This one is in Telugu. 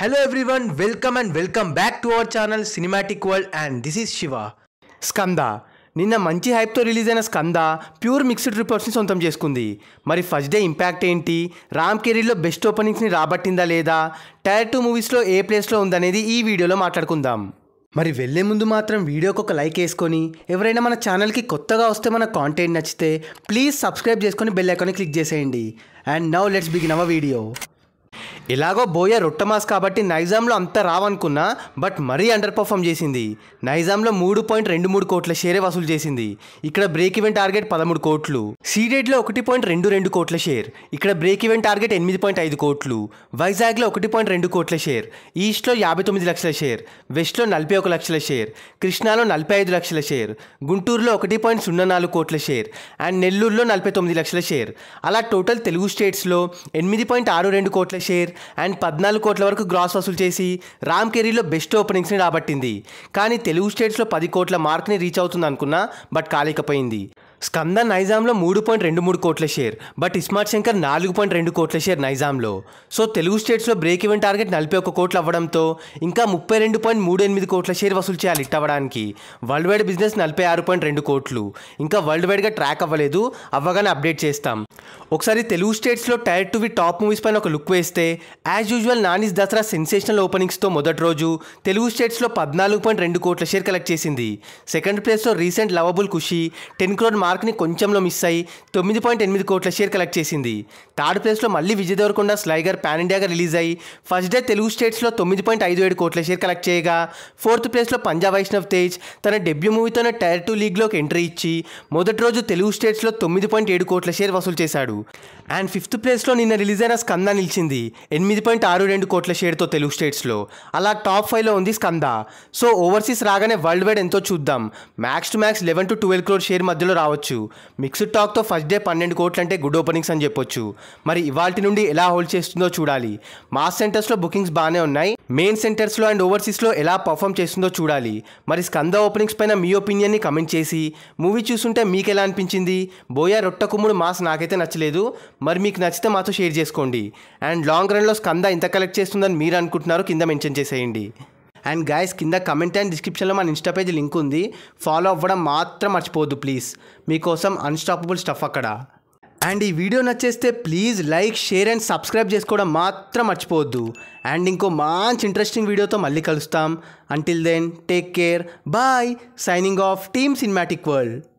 hello everyone welcome and welcome back to our channel cinematic world and this is Siva Skanda నిన్న మంచి హైప్తో రిలీజ్ అయిన స్కంద ప్యూర్ మిక్స్డ్ రిపోర్ట్స్ని సొంతం చేసుకుంది మరి ఫస్ట్ డే ఇంపాక్ట్ ఏంటి రామ్ కెరీర్లో బెస్ట్ ఓపెనింగ్స్ని రాబట్టిందా లేదా టైర్ టూ మూవీస్లో ఏ ప్లేస్లో ఉందనేది ఈ వీడియోలో మాట్లాడుకుందాం మరి వెళ్ళే ముందు మాత్రం వీడియోకి ఒక లైక్ వేసుకొని ఎవరైనా మన ఛానల్కి కొత్తగా వస్తే మన కాంటెంట్ నచ్చితే ప్లీజ్ సబ్స్క్రైబ్ చేసుకొని బెల్ ఐకాన్ని క్లిక్ చేసేయండి అండ్ నౌ లెట్స్ బిగిన్ అవ వీడియో ఎలాగో బోయ రొట్టమాస్ కాబట్టి నైజాంలో అంత రావనుకున్నా బట్ మరీ అండర్ పర్ఫామ్ చేసింది నైజాంలో మూడు పాయింట్ రెండు మూడు కోట్ల షేరే వసూలు చేసింది ఇక్కడ బ్రేక్ ఈవెన్ టార్గెట్ పదమూడు కోట్లు సీడెడ్లో ఒకటి పాయింట్ రెండు రెండు కోట్ల షేర్ ఇక్కడ బ్రేక్ ఈవెన్ టార్గెట్ ఎనిమిది పాయింట్ ఐదు కోట్లు వైజాగ్లో ఒకటి పాయింట్ రెండు కోట్ల షేర్ ఈస్ట్లో యాభై తొమ్మిది లక్షల షేర్ వెస్ట్లో నలభై ఒక లక్షల షేర్ కృష్ణాలో నలభై ఐదు లక్షల షేర్ గుంటూరులో ఒకటి పాయింట్ సున్నా నాలుగు కోట్ల షేర్ అండ్ నెల్లూరులో నలభై తొమ్మిది లక్షల షేర్ అలా టోటల్ తెలుగు స్టేట్స్లో ఎనిమిది పాయింట్ ఆరు రెండు కోట్ల షేర్ అండ్ పద్నాలుగు కోట్ల వరకు గ్రాస్ వసూలు చేసి రామ్ కెరీలో బెస్ట్ ఓపెనింగ్స్ని రాబట్టింది కానీ తెలుగు స్టేట్స్లో పది కోట్ల మార్క్ని రీచ్ అవుతుంది అనుకున్నా బట్ కాలేకపోయింది స్కంద నైజాంలో మూడు పాయింట్ రెండు మూడు కోట్ల షేర్ బట్ ఇస్మార్ట్ శంకర్ నాలుగు పాయింట్ రెండు కోట్ల షేర్ నైజాంలో సో తెలుగు స్టేట్స్లో బ్రేక్ ఈవెన్ టార్గెట్ నలభై ఒక్క కోట్లు అవ్వడంతో ఇంకా ముప్పై రెండు పాయింట్ మూడు ఎనిమిది కోట్ల షేర్ వసూలు చేయాలి ఇట్ అవ్వడానికి వరల్డ్ వైడ్ బిజినెస్ నలభై ఆరు పాయింట్ రెండు కోట్లు ఇంకా వరల్డ్ వైడ్గా ట్రాక్ అవ్వలేదు అవ్వగానే అప్డేట్ చేస్తాం ఒకసారి తెలుగు స్టేట్స్లో టైర్ టు వి టాప్ మూవీస్ పైన ఒక లుక్ వేస్తే as usual Nani's Dasara sensational ఓపెనింగ్స్తో మొదటి రోజు తెలుగు స్టేట్స్లో పద్నాలుగు పాయింట్ రెండు కోట్ల షేర్ కలెక్ట్ చేసింది సెకండ్ ప్లేస్లో recent lovable Kushi ten crore మార్క్ని కొంచెంలో మిస్ అయ్యి తొమ్మిది పాయింట్ ఎనిమిది కోట్ల షేర్ కలెక్ట్ చేసింది థర్డ్ ప్లేస్లో మళ్ళీ విజయదేవరకొండ స్లైగర్ పాన్ ఇండియాగా రిలీజ్ అయ్యి ఫస్ట్ డే తెలుగు స్టేట్స్లో తొమ్మిది పాయింట్ ఐదు ఏడు కోట్ల షేర్ కలెక్ట్ చేయగా ఫోర్త్ ప్లేస్లో పంజాబ్ వైష్ణవ్ తేజ్ తన డెబ్యూ మూవీతోనే టైర్ టూ లీగ్లోకి ఎంట్రీ ఇచ్చి మొదటి రోజు తెలుగు స్టేట్స్లో తొమ్మిది పాయింట్ ఏడు కోట్ల షేర్ వసూలు చేశాడు అండ్ ఫిఫ్త్ ప్లేస్లో నిన్న రిలీజ్ అయిన స్కంద నిలిచింది ఎనిమిది పాయింట్ ఆరు రెండు కోట్ల షేర్తో తెలుగు స్టేట్స్లో అలా టాప్ ఫైవ్లో ఉంది స్కంద సో ఓవర్సీస్ రాగానే వరల్డ్ వైడ్ ఎంతో చూద్దాం max to max eleven to twelve crore share మధ్యలో రావచ్చు చెప్పొచ్చు మిక్స్డ్ టాక్తో ఫస్ట్ డే పన్నెండు కోట్లు అంటే గుడ్ ఓపెనింగ్స్ అని చెప్పొచ్చు మరి ఇవాళ నుండి ఎలా హోల్డ్ చేస్తుందో చూడాలి మాస్ సెంటర్స్లో బుకింగ్స్ బాగానే ఉన్నాయి మెయిన్ సెంటర్స్లో అండ్ ఓవర్సీస్లో ఎలా పర్ఫామ్ చేస్తుందో చూడాలి మరి స్కంద ఓపెనింగ్స్ పైన మీ ఒపీనియన్ని కమెంట్ చేసి మూవీ చూస్తుంటే మీకు ఎలా అనిపించింది బోయా రొట్టకుమ్ముడు మాస్ నాకైతే నచ్చలేదు మరి మీకు నచ్చితే మాతో షేర్ చేసుకోండి అండ్ లాంగ్ రన్లో స్కంద ఇంత కలెక్ట్ చేస్తుందని మీరు అనుకుంటున్నారో కింద మెన్షన్ చేసేయండి అండ్ గైస్ కింద కమెంట్ అండ్ డిస్క్రిప్షన్లో మన ఇన్స్టా పేజ్ లింక్ ఉంది ఫాలో అవ్వడం మాత్రం మర్చిపోద్దు ప్లీజ్ మీకోసం అన్స్టాపబుల్ స్టఫ్ అక్కడ అండ్ ఈ వీడియో నచ్చేస్తే please like share and subscribe చేసుకోవడం మాత్రం మర్చిపోవద్దు అండ్ ఇంకో మంచి ఇంట్రెస్టింగ్ వీడియోతో మళ్ళీ కలుస్తాం until then take care bye signing off team cinematic world